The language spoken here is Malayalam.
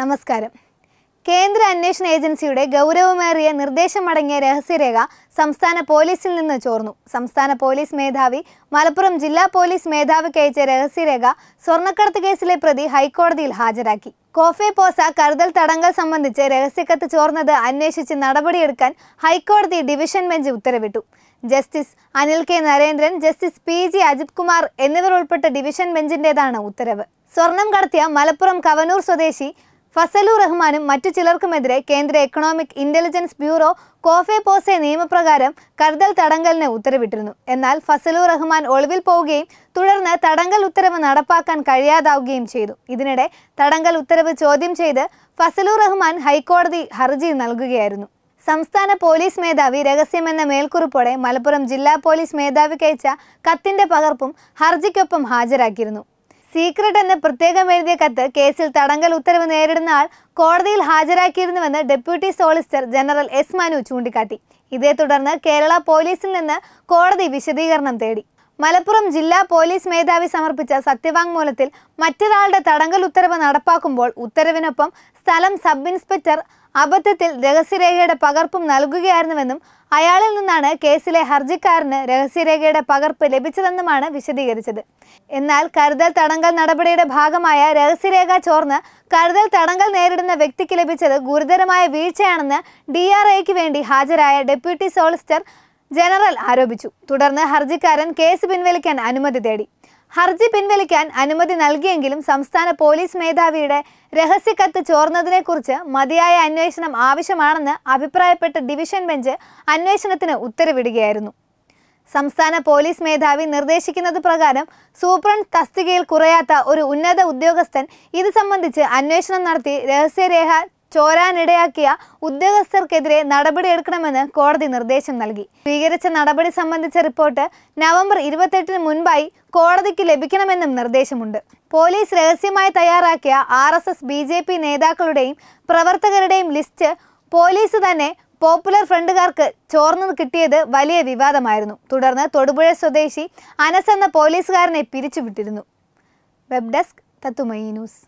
നമസ്കാരം കേന്ദ്ര അന്വേഷണ ഏജൻസിയുടെ ഗൗരവമേറിയ നിർദ്ദേശമടങ്ങിയ രഹസ്യരേഖ സംസ്ഥാന പോലീസിൽ നിന്ന് ചോർന്നു സംസ്ഥാന പോലീസ് മേധാവി മലപ്പുറം ജില്ലാ പോലീസ് മേധാവിക്ക് അയച്ച രഹസ്യരേഖ സ്വർണ്ണക്കടത്ത് കേസിലെ പ്രതി ഹൈക്കോടതിയിൽ ഹാജരാക്കി കോഫെ പോസ കരുതൽ തടങ്കൽ സംബന്ധിച്ച് രഹസ്യക്കത്ത് ചോർന്നത് അന്വേഷിച്ച് നടപടിയെടുക്കാൻ ഹൈക്കോടതി ഡിവിഷൻ ബെഞ്ച് ഉത്തരവിട്ടു justice Anil K Narendran justice P G Ajith Kumar എന്നിവർ ഉൾപ്പെട്ട ഡിവിഷൻ ബെഞ്ചിൻ്റെതാണ് ഉത്തരവ് സ്വർണം കടത്തിയ മലപ്പുറം കവനൂർ സ്വദേശി ഫസലു റഹ്മാനും മറ്റു ചിലർക്കുമെതിരെ കേന്ദ്ര economic intelligence bureau COFEPOSA നിയമപ്രകാരം കരുതൽ തടങ്കലിന് ഉത്തരവിട്ടിരുന്നു എന്നാൽ ഫസലു റഹ്മാൻ ഒളിവിൽ പോവുകയും തുടർന്ന് തടങ്കൽ ഉത്തരവ് നടപ്പാക്കാൻ കഴിയാതാവുകയും ചെയ്തു ഇതിനിടെ തടങ്കൽ ഉത്തരവ് ചോദ്യം ചെയ്ത് ഫസലു റഹ്മാൻ ഹൈക്കോടതി ഹർജി നൽകുകയായിരുന്നു സംസ്ഥാന പോലീസ് മേധാവി രഹസ്യമെന്ന മേൽക്കുറിപ്പോടെ മലപ്പുറം ജില്ലാ പോലീസ് മേധാവിക്കയച്ച കത്തിന്റെ പകർപ്പും ഹർജിക്കൊപ്പം ഹാജരാക്കിയിരുന്നു സീക്രട്ട് എന്ന് പ്രത്യേകം എഴുതിയ കത്ത് കേസിൽ തടങ്കൽ ഉത്തരവ് നേരിടുന്ന ആൾ കോടതിയിൽ ഹാജരാക്കിയിരുന്നുവെന്ന് deputy solicitor general S Manu ചൂണ്ടിക്കാട്ടി ഇതേ തുടർന്ന് കേരള പോലീസിൽ നിന്ന് കോടതി വിശദീകരണം തേടി മലപ്പുറം ജില്ലാ പോലീസ് മേധാവി സമർപ്പിച്ച സത്യവാങ്മൂലത്തിൽ മറ്റൊരാളുടെ തടങ്കൽ ഉത്തരവ് നടപ്പാക്കുമ്പോൾ ഉത്തരവിനൊപ്പം സ്ഥലം സബ് ഇൻസ്പെക്ടർ അബദ്ധത്തിൽ രഹസ്യരേഖയുടെ പകർപ്പും നൽകുകയായിരുന്നുവെന്നും അയാളിൽ നിന്നാണ് കേസിലെ ഹർജിക്കാരന് രഹസ്യരേഖയുടെ പകർപ്പ് ലഭിച്ചതെന്നുമാണ് വിശദീകരിച്ചത് എന്നാൽ കരുതൽ തടങ്കൽ നടപടിയുടെ ഭാഗമായ രഹസ്യരേഖ ചോർന്ന് കരുതൽ തടങ്കൽ നേരിടുന്ന വ്യക്തിക്ക് ലഭിച്ചത് ഗുരുതരമായ വീഴ്ചയാണെന്ന് ഡി ആർ ഐക്ക് വേണ്ടി ഹാജരായ ഡെപ്യൂട്ടി സോളിസിറ്റർ ജനറൽ ആരോപിച്ചു തുടർന്ന് ഹർജിക്കാരൻ കേസ് പിൻവലിക്കാൻ അനുമതി തേടി ഹർജി പിൻവലിക്കാൻ അനുമതി നൽകിയെങ്കിലും സംസ്ഥാന പോലീസ് മേധാവിയുടെ രഹസ്യക്കത്ത് ചോർന്നതിനെക്കുറിച്ച് മതിയായ അന്വേഷണം ആവശ്യമാണെന്ന് അഭിപ്രായപ്പെട്ട ഡിവിഷൻ ബെഞ്ച് അന്വേഷണത്തിന് ഉത്തരവിടുകയായിരുന്നു സംസ്ഥാന പോലീസ് മേധാവി നിർദ്ദേശിക്കുന്നത് പ്രകാരം സൂപ്രണ്ട് തസ്തികയിൽ കുറയാത്ത ഒരു ഉന്നത ഉദ്യോഗസ്ഥൻ ഇത് സംബന്ധിച്ച് അന്വേഷണം നടത്തി രഹസ്യരേഖ ചോരാനിടയാക്കിയ ഉദ്യോഗസ്ഥർക്കെതിരെ നടപടിയെടുക്കണമെന്ന് കോടതി നിർദ്ദേശം നൽകി സ്വീകരിച്ച നടപടി സംബന്ധിച്ച റിപ്പോർട്ട് നവംബർ ഇരുപത്തെട്ടിന് മുൻപായി കോടതിക്ക് ലഭിക്കണമെന്നും നിർദ്ദേശമുണ്ട് പോലീസ് രഹസ്യമായി തയ്യാറാക്കിയ R S S B J P നേതാക്കളുടെയും പ്രവർത്തകരുടെയും ലിസ്റ്റ് പോലീസ് തന്നെ പോപ്പുലർ ഫ്രണ്ടുകാർക്ക് ചോർന്നു കിട്ടിയത് വലിയ വിവാദമായിരുന്നു തുടർന്ന് തൊടുപുഴ സ്വദേശി അനസ് എന്ന പോലീസുകാരനെ പിരിച്ചുവിട്ടിരുന്നു വെബ് ഡെസ്ക് തത്തുമയി ന്യൂസ്